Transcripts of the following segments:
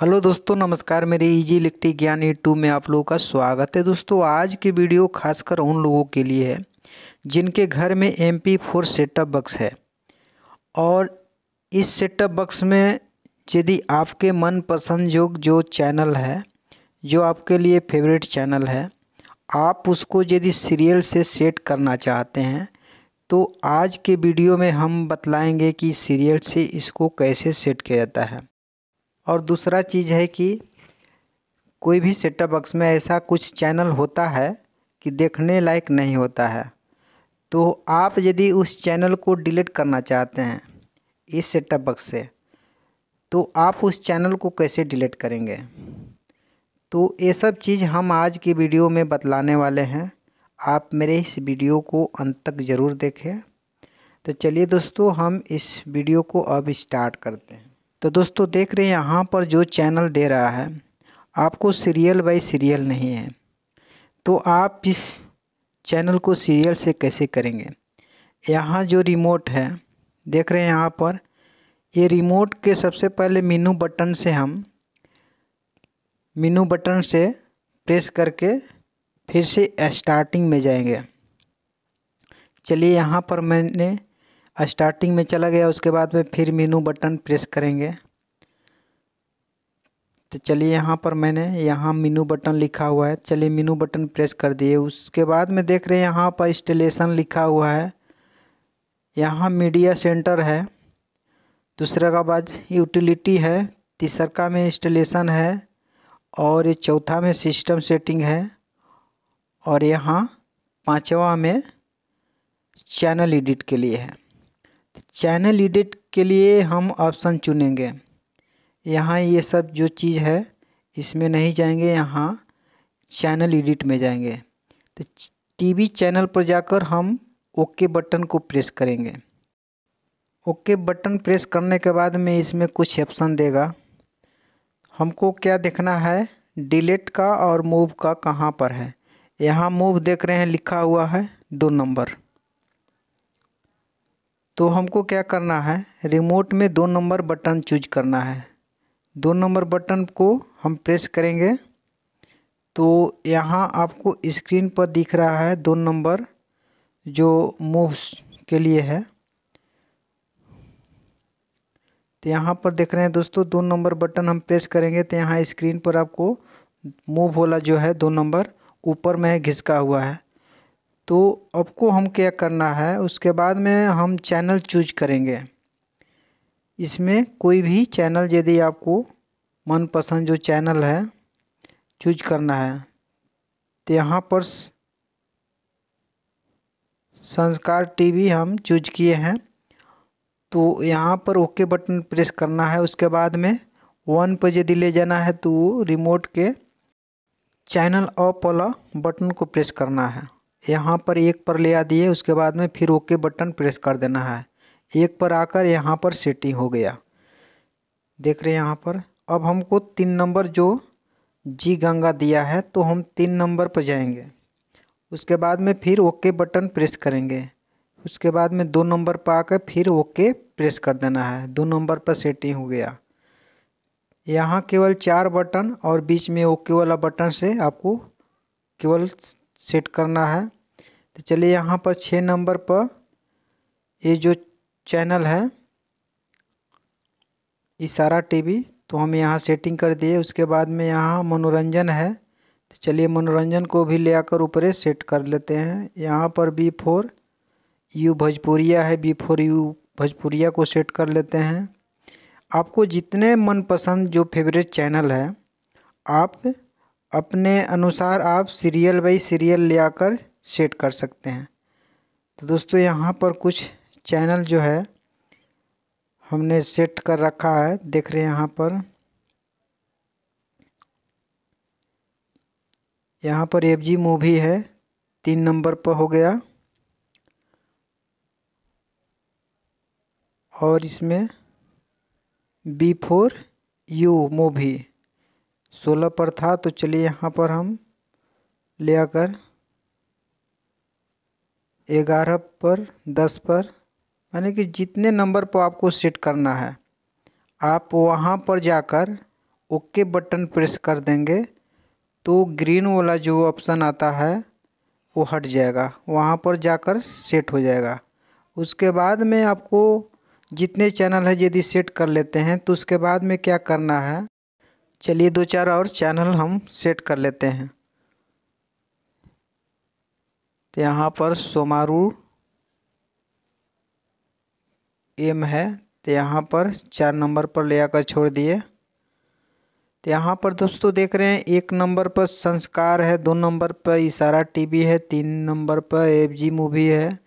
hello दोस्तों नमस्कार मेरे इजी इलेक्ट्रिक ज्ञान यूट्यूब में आप लोगों का स्वागत है दोस्तों आज की वीडियो खासकर उन लोगों के लिए है जिनके घर में M P four setup box है और इस सेटअप बक्स में यदि आपके मनपसंद जो जो चैनल है जो आपके लिए फेवरेट चैनल है आप उसको यदि सीरियल से सेट करना चाहते हैं तो आज के वीडियो में हम बतलाएंगे कि सीरियल से इसको कैसे सेट किया जाता है और दूसरा चीज़ है कि कोई भी सेटअप बॉक्स में ऐसा कुछ चैनल होता है कि देखने लायक नहीं होता है तो आप यदि उस चैनल को डिलीट करना चाहते हैं इस सेटअप बॉक्स से तो आप उस चैनल को कैसे डिलीट करेंगे तो ये सब चीज़ हम आज की वीडियो में बतलाने वाले हैं आप मेरे इस वीडियो को अंत तक ज़रूर देखें तो चलिए दोस्तों हम इस वीडियो को अब स्टार्ट करते हैं तो दोस्तों देख रहे हैं यहाँ पर जो चैनल दे रहा है आपको सीरियल बाय सीरियल नहीं है तो आप इस चैनल को सीरियल से कैसे करेंगे यहाँ जो रिमोट है देख रहे हैं यहाँ पर ये रिमोट के सबसे पहले मीनू बटन से हम मीनू बटन से प्रेस करके फिर से स्टार्टिंग में जाएंगे चलिए यहाँ पर मैंने स्टार्टिंग में चला गया उसके बाद में फिर मीनू बटन प्रेस करेंगे तो चलिए यहाँ पर मैंने यहाँ मीनू बटन लिखा हुआ है चलिए मीनू बटन प्रेस कर दिए उसके बाद में देख रहे हैं यहाँ पर इंस्टॉलेशन लिखा हुआ है यहाँ मीडिया सेंटर है दूसरा का बाद यूटिलिटी है तीसरा का में इंस्टॉलेशन है और ये चौथा में सिस्टम सेटिंग है और यहाँ पाँचवा में चैनल एडिट के लिए है चैनल एडिट के लिए हम ऑप्शन चुनेंगे यहाँ ये सब जो चीज़ है इसमें नहीं जाएंगे यहाँ चैनल एडिट में जाएंगे तो टीवी चैनल पर जाकर हम ओके बटन को प्रेस करेंगे ओके बटन प्रेस करने के बाद में इसमें कुछ ऑप्शन देगा हमको क्या देखना है डिलीट का और मूव का कहाँ पर है यहाँ मूव देख रहे हैं लिखा हुआ है दो नंबर तो हमको क्या करना है रिमोट में दो नंबर बटन चूज करना है दो नंबर बटन को हम प्रेस करेंगे तो यहाँ आपको स्क्रीन पर दिख रहा है दो नंबर जो मूव्स के लिए है तो यहाँ पर देख रहे हैं दोस्तों दो नंबर बटन हम प्रेस करेंगे तो यहाँ स्क्रीन पर आपको मूव वाला जो है दो नंबर ऊपर में घिसका हुआ है तो आपको हम क्या करना है उसके बाद में हम चैनल चूज करेंगे इसमें कोई भी चैनल यदि आपको मनपसंद जो चैनल है चूज करना है तो यहाँ पर संस्कार टीवी हम चूज किए हैं तो यहाँ पर ओके बटन प्रेस करना है उसके बाद में वन पर यदि ले जाना है तो रिमोट के चैनल ऑफ वाला बटन को प्रेस करना है यहाँ पर एक पर ले आ दिए उसके बाद में फिर ओके बटन प्रेस कर देना है एक पर आकर यहाँ पर सेटिंग हो गया देख रहे हैं यहाँ पर अब हमको तीन नंबर जो जी गंगा दिया है तो हम तीन नंबर पर जाएंगे उसके बाद में फिर ओके बटन प्रेस करेंगे उसके बाद में दो नंबर पर आकर फिर ओके प्रेस कर देना है दो नंबर पर सेटिंग हो गया यहाँ केवल चार बटन और बीच में ओके वाला बटन से आपको केवल सेट करना है तो चलिए यहाँ पर छः नंबर पर ये जो चैनल है इशारा टीवी तो हम यहाँ सेटिंग कर दिए उसके बाद में यहाँ मनोरंजन है तो चलिए मनोरंजन को भी ले आकर ऊपर सेट कर लेते हैं यहाँ पर बी फोर यू भोजपुरिया है बी फोर यू भोजपुरिया को सेट कर लेते हैं आपको जितने मनपसंद जो फेवरेट चैनल है आप अपने अनुसार आप सीरियल बाई सीरियल ले आकर सेट कर सकते हैं तो दोस्तों यहाँ पर कुछ चैनल जो है हमने सेट कर रखा है देख रहे हैं यहाँ पर यहाँ पर एफ जी मूवी है तीन नंबर पर हो गया और इसमें बी फोर यू मूवी सोलह पर था तो चलिए यहाँ पर हम ले आकर ग्यारह पर दस पर यानी कि जितने नंबर पर आपको सेट करना है आप वहाँ पर जाकर ओके बटन प्रेस कर देंगे तो ग्रीन वाला जो ऑप्शन आता है वो हट जाएगा वहाँ पर जाकर सेट हो जाएगा उसके बाद में आपको जितने चैनल है यदि सेट कर लेते हैं तो उसके बाद में क्या करना है चलिए दो चार और चैनल हम सेट कर लेते हैं तो यहाँ पर सोमारू एम है तो यहाँ पर चार नंबर पर ले आकर छोड़ दिए तो यहाँ पर दोस्तों देख रहे हैं एक नंबर पर संस्कार है दो नंबर पर इशारा टीवी है तीन नंबर पर एफ जी मूवी है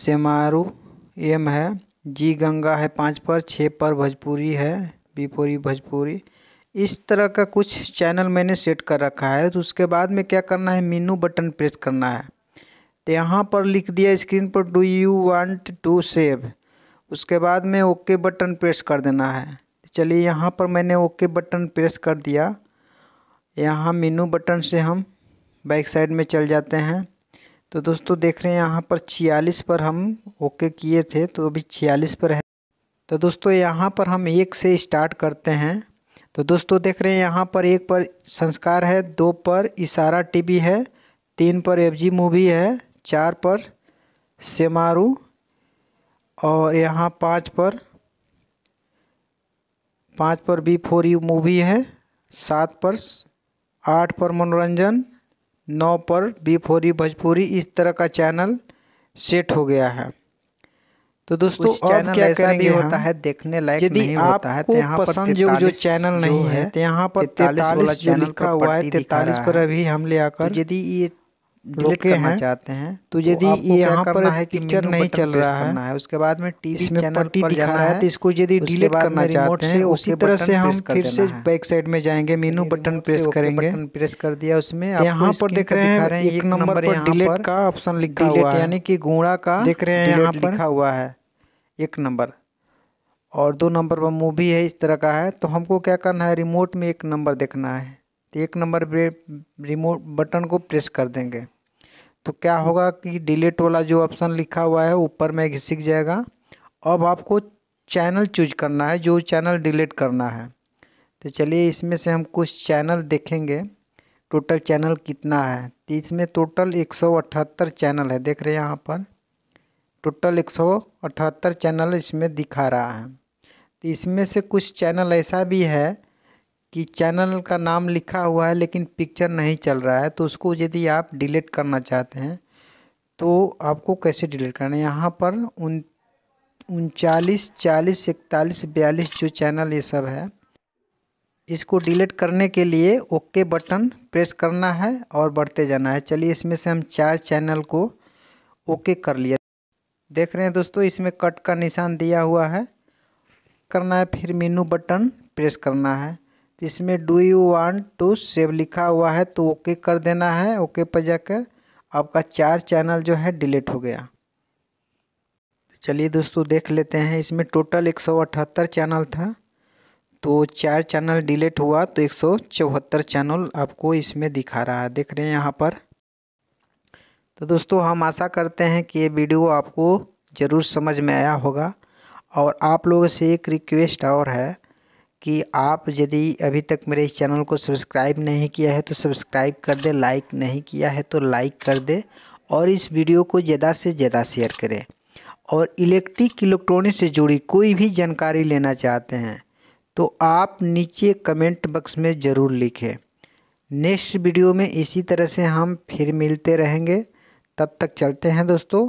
सेमारू एम है जी गंगा है पाँच पर छः पर भोजपुरी है बीपोरी भोजपुरी इस तरह का कुछ चैनल मैंने सेट कर रखा है तो उसके बाद में क्या करना है मीनू बटन प्रेस करना है तो यहाँ पर लिख दिया स्क्रीन पर do you want to save उसके बाद में ओके बटन प्रेस कर देना है चलिए यहाँ पर मैंने ओके बटन प्रेस कर दिया यहाँ मीनू बटन से हम बैक साइड में चल जाते हैं तो दोस्तों देख रहे हैं यहाँ पर छियालीस पर हम ओके किए थे तो अभी छियालीस पर है तो दोस्तों यहाँ पर हम एक से स्टार्ट करते हैं तो दोस्तों देख रहे हैं यहाँ पर एक पर संस्कार है दो पर इशारा टीवी है तीन पर एफ जी मूवी है चार पर सेमारू और यहाँ पाँच पर पाँच पर बी फोर यू मूवी है सात पर आठ पर मनोरंजन नौ पर बी फोर यू भोजपुरी इस तरह का चैनल सेट हो गया है तो दोस्तों चैनल क्या ऐसा भी होता है देखने लायक नहीं होता है तो यहाँ पसंद जो जो चैनल नहीं है तो यहाँ पर तैतालीस चैनल लिखा हुआ है तैतालीस पर अभी हम ले तो आकर यदि ये डिलीट करना चाहते हैं तो, तो यदि यहाँ पर है पिक्चर नहीं चल रहा है, है उसके बाद में टीवी चैनल पर दिखा है तो इसको यदि डिलीट करना चाहते हैं उसी तरह से हम फिर से बैक साइड में जाएंगे मेनू बटन प्रेस करेंगे प्रेस कर दिया उसमें तो यहाँ पर देख रहे हैं एक नंबर पर डिलीट का ऑप्शन लिखा हुआ है यानी कि गुणा का देख रहे हैं यहाँ पर लिखा हुआ है एक नंबर और दो नंबर पर मूवी है इस तरह का है तो हमको क्या करना है रिमोट में एक नंबर देखना है तो एक नंबर पे रिमोट बटन को प्रेस कर देंगे तो क्या होगा कि डिलीट वाला जो ऑप्शन लिखा हुआ है ऊपर में घिसक जाएगा अब आपको चैनल चूज करना है जो चैनल डिलीट करना है तो चलिए इसमें से हम कुछ चैनल देखेंगे टोटल चैनल कितना है तो इसमें टोटल एक चैनल है देख रहे हैं यहाँ पर टोटल एक सौ अठहत्तर चैनल इसमें दिखा रहा है तो इसमें से कुछ चैनल ऐसा भी है कि चैनल का नाम लिखा हुआ है लेकिन पिक्चर नहीं चल रहा है तो उसको यदि आप डिलीट करना चाहते हैं तो आपको कैसे डिलीट करना है यहाँ पर उन उनचालीस चालीस इकतालीस बयालीस जो चैनल ये सब है इसको डिलीट करने के लिए ओके बटन प्रेस करना है और बढ़ते जाना है चलिए इसमें से हम चार चैनल को ओके कर लिया देख रहे हैं दोस्तों इसमें कट का निशान दिया हुआ है करना है फिर मीनू बटन प्रेस करना है तो इसमें do you want to save लिखा हुआ है तो ओके कर देना है ओके पर जाकर आपका चार चैनल जो है डिलीट हो गया चलिए दोस्तों देख लेते हैं इसमें टोटल एक सौ अठहत्तर चैनल था तो चार चैनल डिलीट हुआ तो एक सौ चौहत्तर चैनल आपको इसमें दिखा रहा है देख रहे हैं यहाँ पर तो दोस्तों हम आशा करते हैं कि ये वीडियो आपको ज़रूर समझ में आया होगा और आप लोगों से एक रिक्वेस्ट और है कि आप यदि अभी तक मेरे इस चैनल को सब्सक्राइब नहीं किया है तो सब्सक्राइब कर दे लाइक नहीं किया है तो लाइक कर दे और इस वीडियो को ज़्यादा से ज़्यादा शेयर करें और इलेक्ट्रिक इलेक्ट्रॉनिक से जुड़ी कोई भी जानकारी लेना चाहते हैं तो आप नीचे कमेंट बक्स में ज़रूर लिखें नेक्स्ट वीडियो में इसी तरह से हम फिर मिलते रहेंगे तब तक चलते हैं दोस्तों